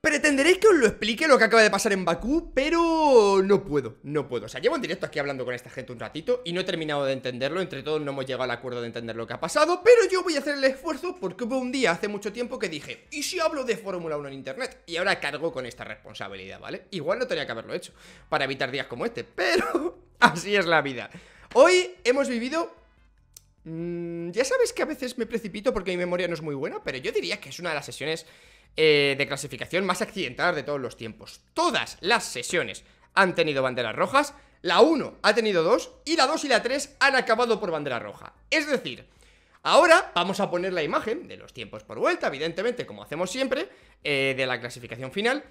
Pretenderéis que os lo explique lo que acaba de pasar en Bakú, pero no puedo, no puedo. O sea, llevo en directo aquí hablando con esta gente un ratito y no he terminado de entenderlo, entre todos no hemos llegado al acuerdo de entender lo que ha pasado, pero yo voy a hacer el esfuerzo porque hubo un día hace mucho tiempo que dije, ¿y si hablo de Fórmula 1 en Internet? Y ahora cargo con esta responsabilidad, ¿vale? Igual no tenía que haberlo hecho para evitar días como este, pero así es la vida. Hoy hemos vivido mm, ya sabes que a veces me precipito porque mi memoria no es muy buena, pero yo diría que es una de las sesiones eh, de clasificación más accidentada de todos los tiempos. Todas las sesiones han tenido banderas rojas, la 1 ha tenido 2 y la 2 y la 3 han acabado por bandera roja. Es decir, ahora vamos a poner la imagen de los tiempos por vuelta, evidentemente, como hacemos siempre, eh, de la clasificación final.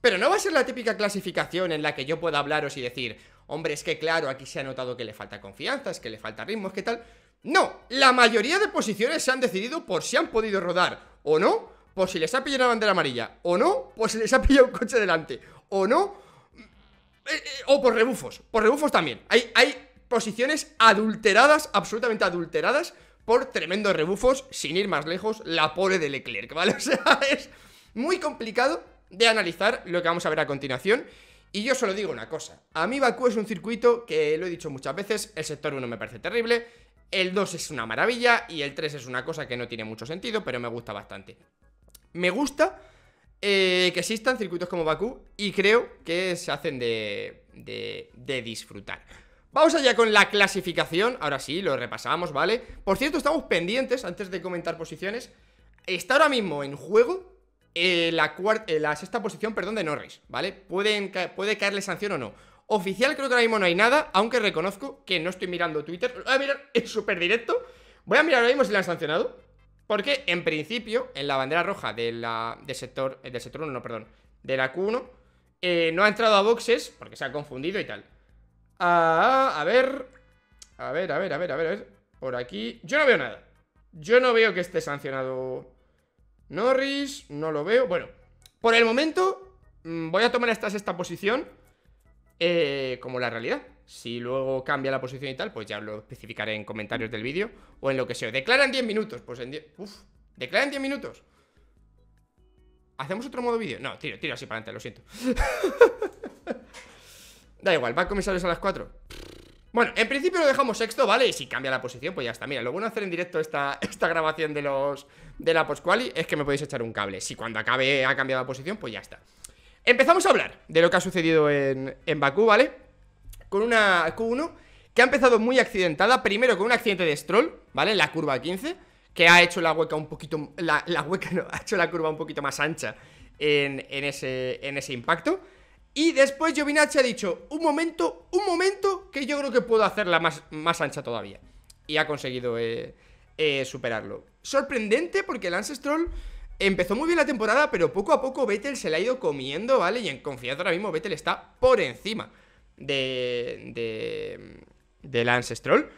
Pero no va a ser la típica clasificación en la que yo pueda hablaros y decir, hombre, es que claro, aquí se ha notado que le falta confianza, es que le falta ritmo, es que tal. No, la mayoría de posiciones se han decidido por si han podido rodar o no pues si les ha pillado la bandera amarilla o no, pues si les ha pillado un coche delante o no, mm, eh, eh, o por rebufos, por rebufos también. Hay, posiciones adulteradas, absolutamente adulteradas, por tremendos rebufos, sin ir más lejos, la pobre de Leclerc, ¿vale? O sea, es muy complicado de analizar lo que vamos a ver a continuación. Y yo solo digo una cosa, a mí Bakú es un circuito que lo he dicho muchas veces, el sector 1 me parece terrible, el 2 es una maravilla y el 3 es una cosa que no tiene mucho sentido, pero me gusta bastante. Me gusta eh, que existan circuitos como Bakú y creo que se hacen de, de, disfrutar. Vamos allá con la clasificación. Ahora sí, lo repasamos, ¿vale? Por cierto, estamos pendientes, antes de comentar posiciones. Está ahora mismo en juego eh, la, eh, la, sexta posición, perdón, de Norris, ¿vale? puede caerle sanción o no. Oficial creo que ahora mismo no hay nada, aunque reconozco que no estoy mirando Twitter. Voy a mirar en súper directo. Voy a mirar ahora mismo si le han sancionado. Porque, en principio, en la bandera roja del sector eh, del sector 1, no, perdón, de la Q1, eh, no ha entrado a boxes porque se ha confundido y tal. Ah, a ver, a ver, a ver, a ver, a ver, a ver. Por aquí, yo no veo nada. Yo no veo que esté sancionado Norris, no lo veo. Bueno, por el momento mm, voy a tomar esta sexta posición eh, como la realidad. Si luego cambia la posición y tal, pues ya lo especificaré en comentarios del vídeo o en lo que sea. Declaran 10 minutos, pues en 10... Uf, declaran 10 minutos. ¿Hacemos otro modo vídeo? No, tiro, tiro así para adelante, lo siento. da igual, va comisarios a las 4. Bueno, en principio lo dejamos sexto, ¿vale? Y si cambia la posición, pues ya está. Mira, lo bueno de hacer en directo esta, esta grabación de los de la postquali es que me podéis echar un cable. Si cuando acabe ha cambiado la posición, pues ya está. Empezamos a hablar de lo que ha sucedido en, en Bakú, ¿vale? con una Q1 que ha empezado muy accidentada, primero con un accidente de stroll, ¿vale? En la curva 15, que ha hecho la hueca un poquito, la, hueca no, ha hecho la curva un poquito más ancha en, ese, impacto. Y después Giovinacci ha dicho, un momento, un momento, que yo creo que puedo hacerla más, más ancha todavía. Y ha conseguido eh, eh, superarlo. Sorprendente porque Lance Stroll empezó muy bien la temporada, pero poco a poco Vettel se la ha ido comiendo, ¿vale? Y en confianza ahora mismo Vettel está por encima de, de, Lance Stroll.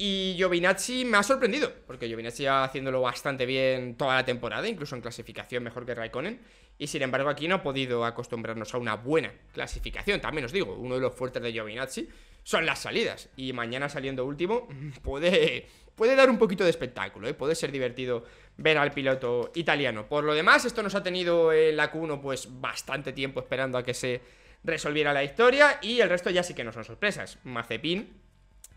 Y Giovinazzi me ha sorprendido, porque Giovinazzi va haciéndolo bastante bien toda la temporada, incluso en clasificación mejor que Raikkonen. Y sin embargo, aquí no ha podido acostumbrarnos a una buena clasificación. También os digo, uno de los fuertes de Giovinazzi son las salidas. Y mañana saliendo último, puede, puede dar un poquito de espectáculo, ¿eh? puede ser divertido ver al piloto italiano. Por lo demás, esto nos ha tenido el la 1 pues bastante tiempo esperando a que se resolviera la historia y el resto ya sí que no son sorpresas. Mazepin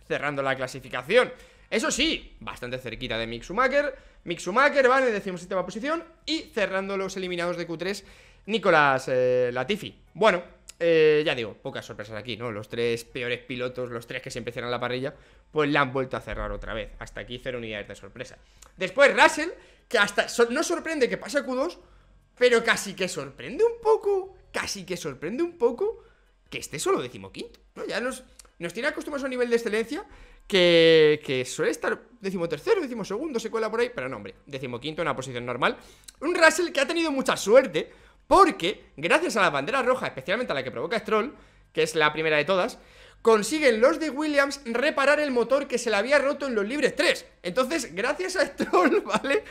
cerrando la clasificación. Eso sí, bastante cerquita de Mick Schumacher. Mick Schumacher va en decimoséptima posición y cerrando los eliminados de Q3, Nicolás eh, Latifi. Bueno, eh, ya digo, pocas sorpresas aquí, ¿no? Los tres peores pilotos, los tres que siempre cierran la parrilla, pues la han vuelto a cerrar otra vez. Hasta aquí cero unidades de sorpresa. Después Russell, que hasta no sorprende que pase a Q2, pero casi que sorprende un poco casi que sorprende un poco que esté solo decimoquinto. ¿no? Ya nos, nos tiene acostumbrados a un nivel de excelencia que, que suele estar decimotercero, decimosegundo, se cuela por ahí, pero no, hombre, decimoquinto, una posición normal. Un Russell que ha tenido mucha suerte porque, gracias a la bandera roja, especialmente a la que provoca Stroll, que es la primera de todas, consiguen los de Williams reparar el motor que se le había roto en los libres 3. Entonces, gracias a Stroll, ¿vale?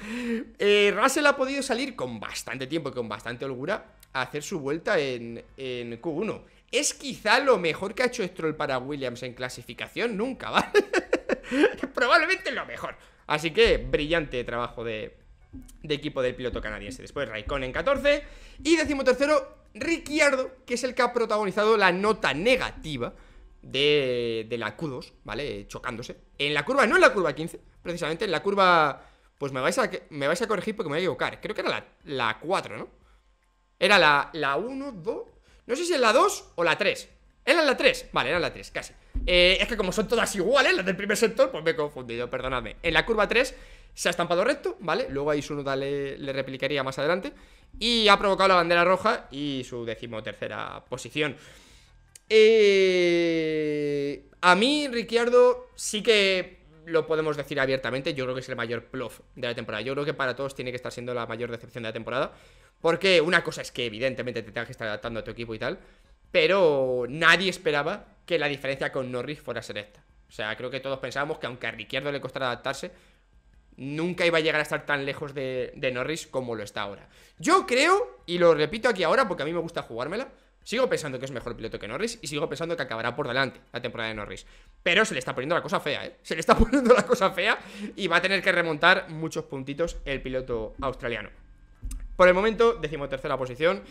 Eh, Russell ha podido salir con bastante tiempo y con bastante holgura a hacer su vuelta en, Q1. Es quizá lo mejor que ha hecho Stroll para Williams en clasificación nunca, ¿vale? Probablemente lo mejor. Así que brillante trabajo de, equipo del piloto canadiense. Después en 14 y decimotercero Ricciardo, que es el que ha protagonizado la nota negativa de, de la Q2, ¿vale? Chocándose. En la curva, no en la curva 15, precisamente, en la curva... Pues me vais a, me vais a corregir porque me voy a equivocar. Creo que era la, 4, ¿no? Era la, la 1, 2... No sé si es la 2 o la 3. Era la 3, vale, era la 3, casi eh, Es que como son todas iguales, las del primer sector Pues me he confundido, perdonadme En la curva 3 se ha estampado recto, ¿vale? Luego ahí su le, le replicaría más adelante Y ha provocado la bandera roja y su decimotercera posición eh, a mí, Ricciardo, sí que lo podemos decir abiertamente. Yo creo que es el mayor plof de la temporada. Yo creo que para todos tiene que estar siendo la mayor decepción de la temporada. Porque una cosa es que, evidentemente, te tengas que estar adaptando a tu equipo y tal. Pero nadie esperaba que la diferencia con Norris fuera ser esta. O sea, creo que todos pensábamos que aunque a Ricciardo le costara adaptarse, nunca iba a llegar a estar tan lejos de, de Norris como lo está ahora. Yo creo, y lo repito aquí ahora porque a mí me gusta jugármela, Sigo pensando que es mejor piloto que Norris y sigo pensando que acabará por delante la temporada de Norris. Pero se le está poniendo la cosa fea, ¿eh? Se le está poniendo la cosa fea y va a tener que remontar muchos puntitos el piloto australiano. Por el momento, decimotercera posición.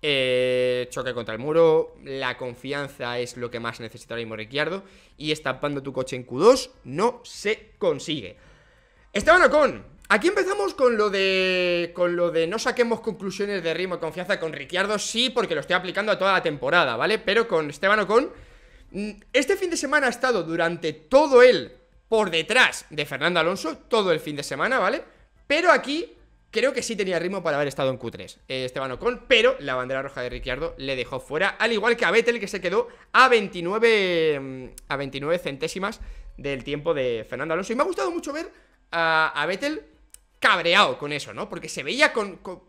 Eh, choque contra el muro, la confianza es lo que más necesita y mismo Ricciardo y estampando tu coche en Q2 no se consigue. Esteban Ocon, Aquí empezamos con lo de. Con lo de no saquemos conclusiones de ritmo y confianza con Ricciardo, sí, porque lo estoy aplicando a toda la temporada, ¿vale? Pero con Esteban Ocon. Mm, este fin de semana ha estado durante todo él por detrás de Fernando Alonso, todo el fin de semana, ¿vale? Pero aquí creo que sí tenía ritmo para haber estado en Q3 eh, Esteban Ocon, pero la bandera roja de Ricciardo le dejó fuera, al igual que a Vettel, que se quedó a 29, mm, a 29 centésimas del tiempo de Fernando Alonso. Y me ha gustado mucho ver a, a Vettel cabreado con eso, ¿no? Porque se veía con, con,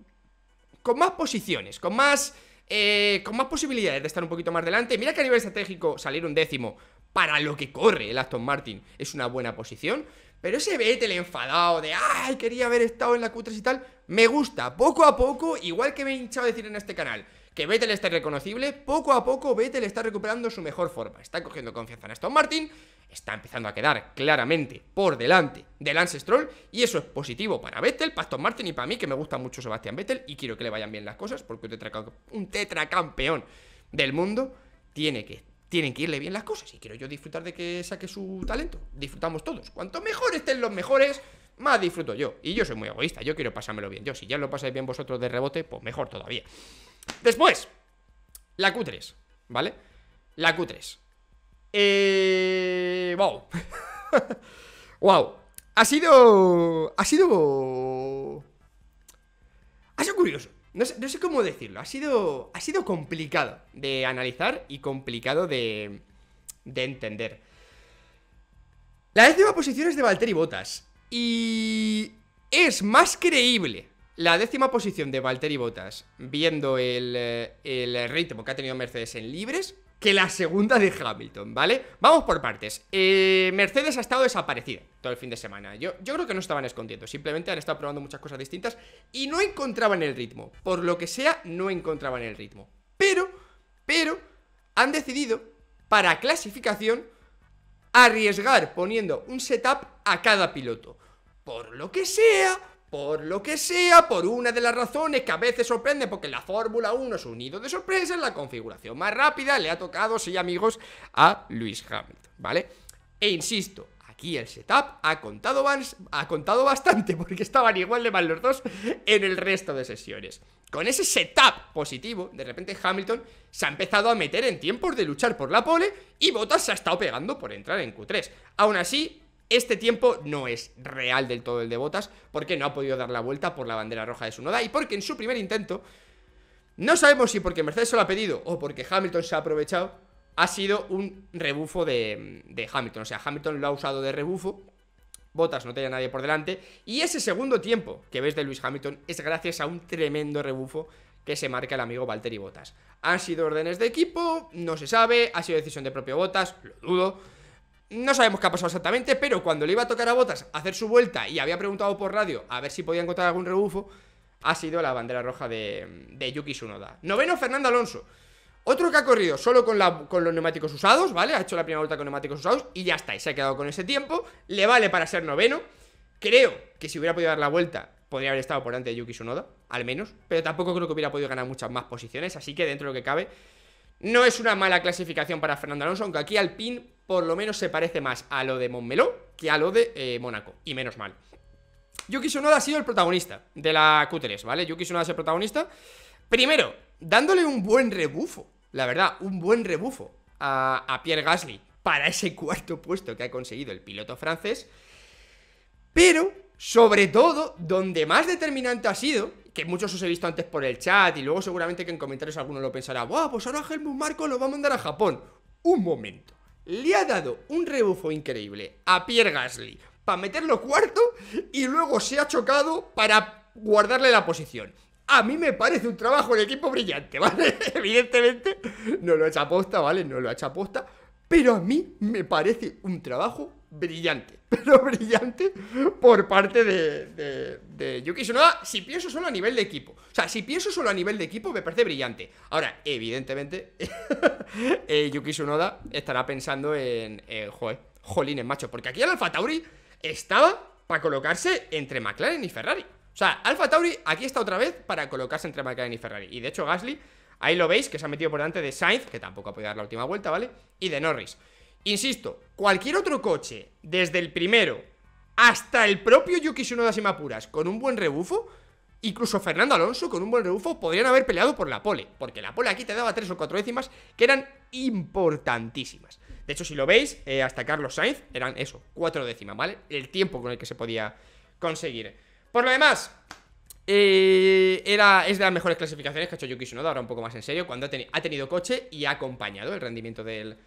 más posiciones, con más... Eh, con más posibilidades de estar un poquito más delante. Mira que a nivel estratégico salir un décimo para lo que corre el Aston Martin es una buena posición. Pero ese Vettel enfadado de ¡Ay, quería haber estado en la Q3 y tal! Me gusta, poco a poco, igual que me he hinchado a decir en este canal que Vettel esté reconocible, poco a poco Vettel está recuperando su mejor forma, está cogiendo confianza en Aston Martin, está empezando a quedar claramente por delante de Lance Stroll y eso es positivo para Vettel, para Aston Martin y para mí que me gusta mucho Sebastián Vettel y quiero que le vayan bien las cosas porque un, tetracampeón del mundo tiene que tienen que irle bien las cosas y quiero yo disfrutar de que saque su talento. Disfrutamos todos. Cuanto mejor estén los mejores, más disfruto yo. Y yo soy muy egoísta, yo quiero pasármelo bien. Yo, si ya lo pasáis bien vosotros de rebote, pues mejor todavía. Después, la Q3, ¿vale? La Q3. Eh... Wow. wow. Ha sido... Ha sido... Ha sido curioso. No sé, cómo decirlo. Ha sido, ha sido complicado de analizar y complicado de, de entender. La décima posición es de Valtteri Botas. Y es más creíble la décima posición de Valtteri Bottas, viendo eh, el, ritmo que ha tenido Mercedes en libres, que la segunda de Hamilton, ¿vale? Vamos por partes. Eh, Mercedes ha estado desaparecida todo el fin de semana. Yo, yo creo que no estaban escondiendo, simplemente han estado probando muchas cosas distintas y no encontraban el ritmo. Por lo que sea, no encontraban el ritmo. Pero, pero, han decidido para clasificación arriesgar poniendo un setup a cada piloto. Por lo que sea, por lo que sea, por una de las razones que a veces sorprende porque la Fórmula 1 es un nido de sorpresas, la configuración más rápida le ha tocado, sí amigos, a Luis Hamilton, ¿vale? E insisto, aquí el setup ha contado, ha contado bastante porque estaban igual de mal los dos en el resto de sesiones. Con ese setup positivo, de repente Hamilton se ha empezado a meter en tiempos de luchar por la pole y Bottas se ha estado pegando por entrar en Q3. Aún así, este tiempo no es real del todo el de Botas, porque no ha podido dar la vuelta por la bandera roja de su noda y porque en su primer intento, no sabemos si porque Mercedes se lo ha pedido o porque Hamilton se ha aprovechado, ha sido un rebufo de, Hamilton. O sea, Hamilton lo ha usado de rebufo, Botas no tenía nadie por delante, y ese segundo tiempo que ves de Luis Hamilton es gracias a un tremendo rebufo que se marca el amigo Valtteri Botas. Han sido órdenes de equipo, no se sabe, ha sido decisión de propio Botas, lo dudo. No sabemos qué ha pasado exactamente, pero cuando le iba a tocar a Botas hacer su vuelta y había preguntado por radio a ver si podía encontrar algún rebufo, ha sido la bandera roja de, Yuki Tsunoda. Noveno, Fernando Alonso. Otro que ha corrido solo con, con, los neumáticos usados, ¿vale? Ha hecho la primera vuelta con neumáticos usados y ya está, y se ha quedado con ese tiempo. Le vale para ser noveno. Creo que si hubiera podido dar la vuelta, podría haber estado por delante de Yuki Tsunoda, al menos. Pero tampoco creo que hubiera podido ganar muchas más posiciones, así que dentro de lo que cabe, no es una mala clasificación para Fernando Alonso, aunque aquí al pin por lo menos se parece más a lo de Montmeló que a lo de eh, Mónaco, y menos mal. Yuki Tsunoda ha sido el protagonista de la Q3, ¿vale? Yuki Tsunoda es el protagonista. Primero, dándole un buen rebufo, la verdad, un buen rebufo a, Pierre Gasly para ese cuarto puesto que ha conseguido el piloto francés. Pero, sobre todo, donde más determinante ha sido, que muchos os he visto antes por el chat y luego seguramente que en comentarios alguno lo pensará, ¡Wow! pues ahora Helmut Marco lo va a mandar a Japón! Un momento le ha dado un rebufo increíble a Pierre Gasly para meterlo cuarto y luego se ha chocado para guardarle la posición. A mí me parece un trabajo de equipo brillante, ¿vale? Evidentemente no lo ha hecho aposta, ¿vale? No lo ha hecho aposta pero a mí me parece un trabajo brillante, pero brillante por parte de, de, de, Yuki Tsunoda, si pienso solo a nivel de equipo. O sea, si pienso solo a nivel de equipo, me parece brillante. Ahora, evidentemente, eh, Yuki Tsunoda estará pensando en, eh, joder, jolines, macho, porque aquí el Alfa Tauri estaba para colocarse entre McLaren y Ferrari. O sea, Alfa Tauri aquí está otra vez para colocarse entre McLaren y Ferrari. Y de hecho, Gasly Ahí lo veis, que se ha metido por delante de Sainz, que tampoco ha podido dar la última vuelta, ¿vale? Y de Norris. Insisto, cualquier otro coche, desde el primero hasta el propio Yuki Tsunoda sin con un buen rebufo, incluso Fernando Alonso con un buen rebufo podrían haber peleado por la pole, porque la pole aquí te daba tres o cuatro décimas que eran importantísimas. De hecho, si lo veis, eh, hasta Carlos Sainz eran eso, cuatro décimas, ¿vale? El tiempo con el que se podía conseguir. Por lo demás, eh, es de las mejores clasificaciones que ha hecho Yuki Tsunoda, ahora un poco más en serio, cuando ha, tenido coche y ha acompañado el rendimiento del,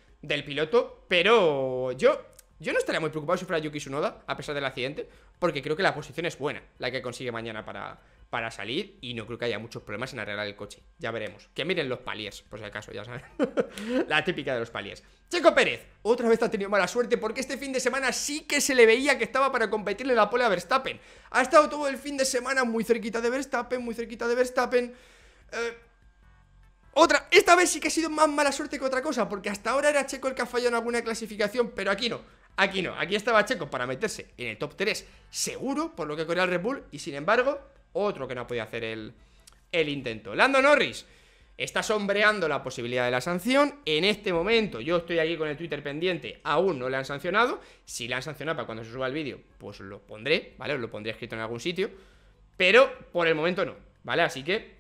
piloto. Pero yo, yo no estaría muy preocupado si fuera Yuki Tsunoda, a pesar del accidente, porque creo que la posición es buena, la que consigue mañana para, para salir y no creo que haya muchos problemas en arreglar el coche. Ya veremos. Que miren los paliers, por si acaso, ya saben. la típica de los paliers. Checo Pérez, otra vez ha tenido mala suerte porque este fin de semana sí que se le veía que estaba para competirle la pole a Verstappen. Ha estado todo el fin de semana muy cerquita de Verstappen, muy cerquita de Verstappen. Eh, otra, esta vez sí que ha sido más mala suerte que otra cosa, porque hasta ahora era Checo el que ha fallado en alguna clasificación, pero aquí no. Aquí no, aquí estaba Checo para meterse en el top 3 seguro, por lo que corría el Red Bull, y sin embargo, otro que no ha podido hacer el, intento. Lando Norris está sombreando la posibilidad de la sanción. En este momento, yo estoy aquí con el Twitter pendiente, aún no le han sancionado. Si le han sancionado para cuando se suba el vídeo, pues lo pondré, ¿vale? lo pondré escrito en algún sitio. Pero por el momento no, ¿vale? Así que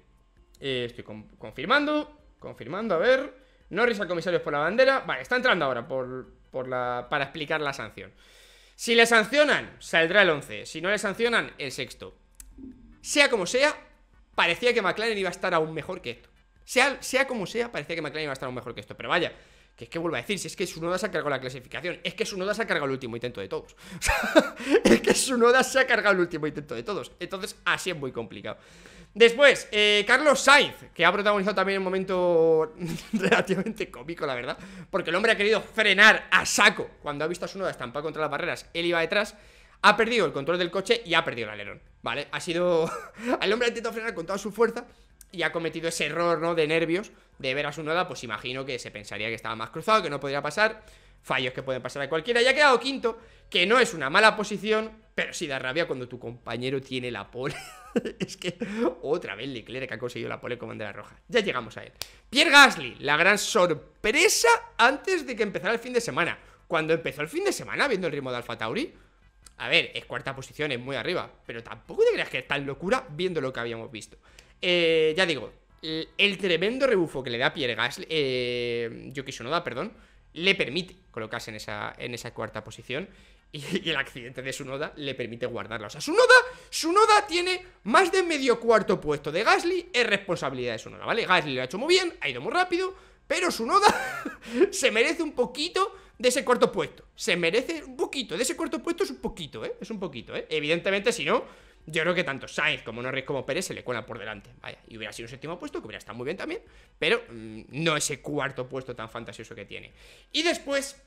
eh, estoy confirmando, confirmando, a ver. Norris al comisario por la bandera. Vale, está entrando ahora por, la, para explicar la sanción. Si le sancionan, saldrá el 11. Si no le sancionan, el sexto. Sea como sea, parecía que McLaren iba a estar aún mejor que esto. Sea, sea como sea, parecía que McLaren iba a estar aún mejor que esto. Pero vaya, que es que vuelvo a decir, si es que su se ha cargado la clasificación, es que su noda se ha cargado el último intento de todos. es que su noda se ha cargado el último intento de todos. Entonces, así es muy complicado. Después, eh, Carlos Sainz, que ha protagonizado también un momento relativamente cómico, la verdad, porque el hombre ha querido frenar a saco cuando ha visto a su noda contra las barreras, él iba detrás ha perdido el control del coche y ha perdido el alerón, ¿vale? Ha sido... el hombre ha intentado frenar con toda su fuerza y ha cometido ese error, ¿no? De nervios, de ver a su noda, pues imagino que se pensaría que estaba más cruzado, que no podría pasar, fallos que pueden pasar a cualquiera, y ha quedado quinto, que no es una mala posición, pero sí da rabia cuando tu compañero tiene la pole. es que otra vez Leclerc ha conseguido la pole con bandera roja. Ya llegamos a él. Pierre Gasly, la gran sorpresa antes de que empezara el fin de semana. Cuando empezó el fin de semana, viendo el ritmo de Alfa Tauri, a ver, es cuarta posición, es muy arriba, pero tampoco te creas que es tan locura viendo lo que habíamos visto. Eh, ya digo, el, tremendo rebufo que le da Pierre Gasly, eh, Yuki Noda, perdón, le permite colocarse en esa, en esa cuarta posición y, el accidente de Noda le permite guardarla. O sea, Su Noda tiene más de medio cuarto puesto de Gasly, es responsabilidad de Sunoda, ¿vale? Gasly lo ha hecho muy bien, ha ido muy rápido, pero Noda se merece un poquito de ese cuarto puesto. Se merece un poquito, de ese cuarto puesto es un poquito, ¿eh? Es un poquito, ¿eh? Evidentemente, si no, yo creo que tanto Sainz como Norris como Pérez se le cuelan por delante. Vaya, y hubiera sido un séptimo puesto, que hubiera estado muy bien también, pero mm, no ese cuarto puesto tan fantasioso que tiene. Y después,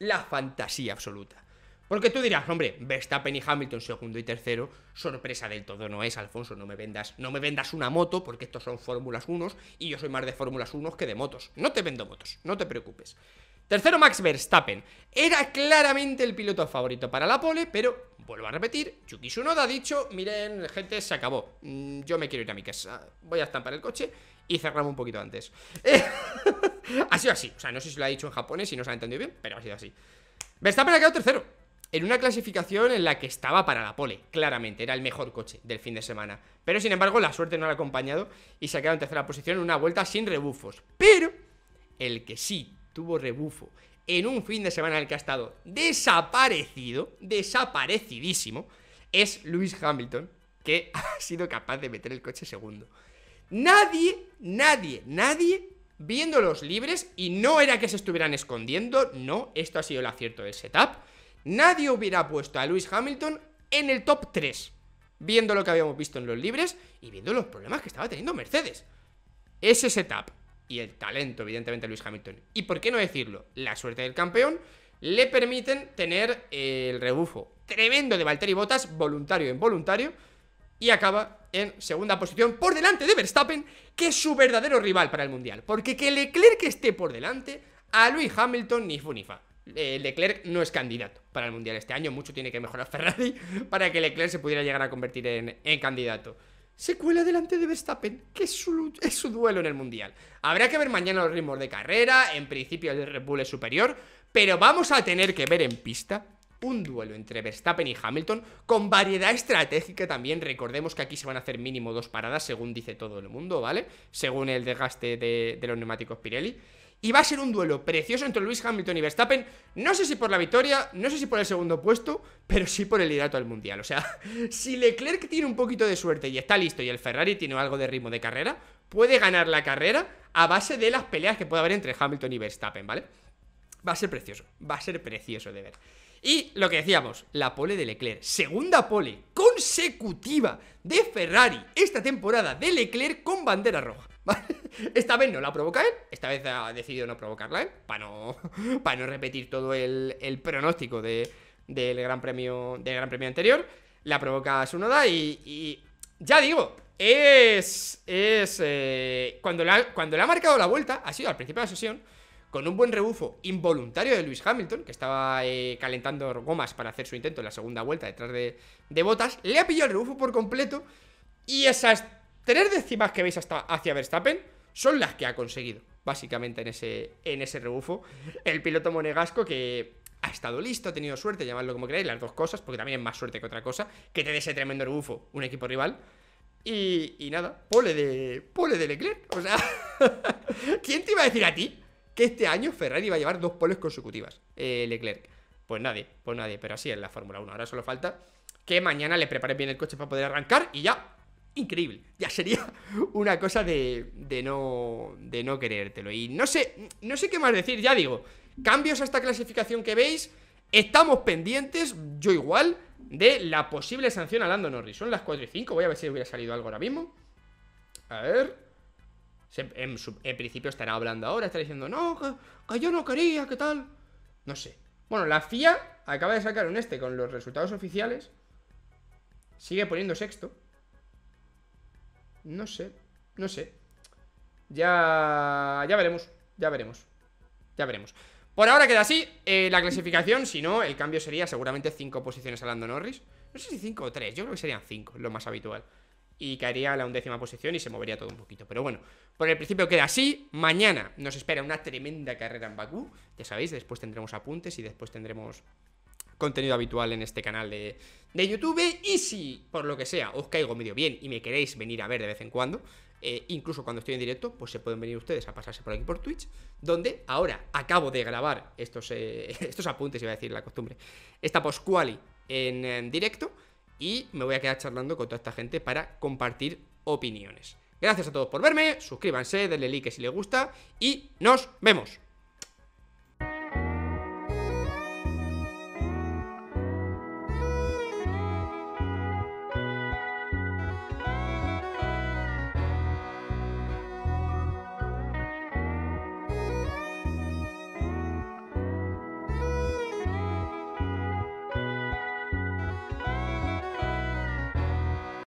la fantasía absoluta. Porque tú dirás, hombre, Verstappen y Hamilton segundo y tercero, sorpresa del todo no es, Alfonso, no me vendas, no me vendas una moto porque estos son Fórmulas 1 y yo soy más de Fórmulas 1 que de motos. No te vendo motos, no te preocupes. Tercero, Max Verstappen. Era claramente el piloto favorito para la pole, pero vuelvo a repetir, Yuki Tsunoda ha dicho, miren, gente, se acabó. Mm, yo me quiero ir a mi casa. Voy a estampar el coche y cerramos un poquito antes. ha sido así. O sea, no sé si lo ha dicho en japonés, y no se ha entendido bien, pero ha sido así. Verstappen ha quedado tercero. En una clasificación en la que estaba para la pole, claramente, era el mejor coche del fin de semana. Pero sin embargo, la suerte no lo ha acompañado y se ha quedado en tercera posición en una vuelta sin rebufos. Pero el que sí tuvo rebufo en un fin de semana en el que ha estado desaparecido, desaparecidísimo, es Lewis Hamilton, que ha sido capaz de meter el coche segundo. Nadie, nadie, nadie viendo los libres, y no era que se estuvieran escondiendo, no, esto ha sido el acierto del setup, nadie hubiera puesto a Lewis Hamilton en el top 3, viendo lo que habíamos visto en los libres y viendo los problemas que estaba teniendo Mercedes. Ese setup y el talento, evidentemente, de Luis Hamilton. Y por qué no decirlo, la suerte del campeón le permiten tener el rebufo tremendo de Valtteri Bottas, voluntario en voluntario. y acaba en segunda posición por delante de Verstappen, que es su verdadero rival para el Mundial. Porque que Leclerc esté por delante, a Luis Hamilton ni funifa. Eh, Leclerc no es candidato para el Mundial este año, mucho tiene que mejorar Ferrari para que Leclerc se pudiera llegar a convertir en candidato se cuela delante de Verstappen, que es su, duelo en el Mundial. Habrá que ver mañana los ritmos de carrera, en principio el Red Bull es superior, pero vamos a tener que ver en pista un duelo entre Verstappen y Hamilton con variedad estratégica también. Recordemos que aquí se van a hacer mínimo dos paradas, según dice todo el mundo, ¿vale? Según el desgaste de los neumáticos Pirelli. Y va a ser un duelo precioso entre Luis Hamilton y Verstappen. No sé si por la victoria, no sé si por el segundo puesto, pero sí por el liderato al mundial. O sea, si Leclerc tiene un poquito de suerte y está listo y el Ferrari tiene algo de ritmo de carrera, puede ganar la carrera a base de las peleas que puede haber entre Hamilton y Verstappen, ¿vale? Va a ser precioso, va a ser precioso de ver. Y lo que decíamos, la pole de Leclerc, segunda pole consecutiva de Ferrari esta temporada de Leclerc con bandera roja. Esta vez no la provoca él, esta vez ha decidido no provocarla él, para no, no repetir todo el, pronóstico del, gran premio, del Gran Premio anterior. La provoca su y, y ya digo, es. Es. Eh, cuando, le ha, cuando ha marcado la vuelta, ha sido al principio de la sesión, con un buen rebufo involuntario de Lewis Hamilton, que estaba eh, calentando gomas para hacer su intento en la segunda vuelta detrás de, de botas, le ha pillado el rebufo por completo y esa Tres décimas que veis hasta hacia Verstappen son las que ha conseguido, básicamente, en ese, en ese rebufo. El piloto monegasco que ha estado listo, ha tenido suerte, Llamarlo como queráis, las dos cosas, porque también es más suerte que otra cosa, que te dé ese tremendo rebufo un equipo rival. Y, nada, pole de, pole de Leclerc. O sea, ¿quién te iba a decir a ti que este año Ferrari iba a llevar dos poles consecutivas? Eh, Leclerc. Pues nadie, pues nadie, pero así es la Fórmula 1. Ahora solo falta que mañana le preparen bien el coche para poder arrancar y ya, increíble. Ya sería una cosa de, de, no, de no querértelo. Y no sé, no sé qué más decir, ya digo, cambios a esta clasificación que veis, estamos pendientes, yo igual, de la posible sanción a Lando Norris. Son las 4 y 5, voy a ver si hubiera salido algo ahora mismo. A ver... En, principio estará hablando ahora, estará diciendo, no, que yo no quería, ¿qué tal? No sé. Bueno, la FIA acaba de sacar un este con los resultados oficiales. Sigue poniendo sexto. No sé, no sé. Ya, ya veremos, ya veremos, ya veremos. Por ahora queda así eh, la clasificación, si no, el cambio sería seguramente 5 posiciones a Lando Norris. No sé si 5 o 3, yo creo que serían 5, lo más habitual. Y caería a la undécima posición y se movería todo un poquito. Pero bueno, por el principio queda así. Mañana nos espera una tremenda carrera en Bakú. Ya sabéis, después tendremos apuntes y después tendremos contenido habitual en este canal de, YouTube. Y si, por lo que sea, os caigo medio bien y me queréis venir a ver de vez en cuando, eh, incluso cuando estoy en directo, pues se pueden venir ustedes a pasarse por aquí por Twitch, donde ahora acabo de grabar estos, eh, estos apuntes, iba a decir la costumbre, esta postquali en, en directo y me voy a quedar charlando con toda esta gente para compartir opiniones. Gracias a todos por verme, suscríbanse, denle like si les gusta y nos vemos.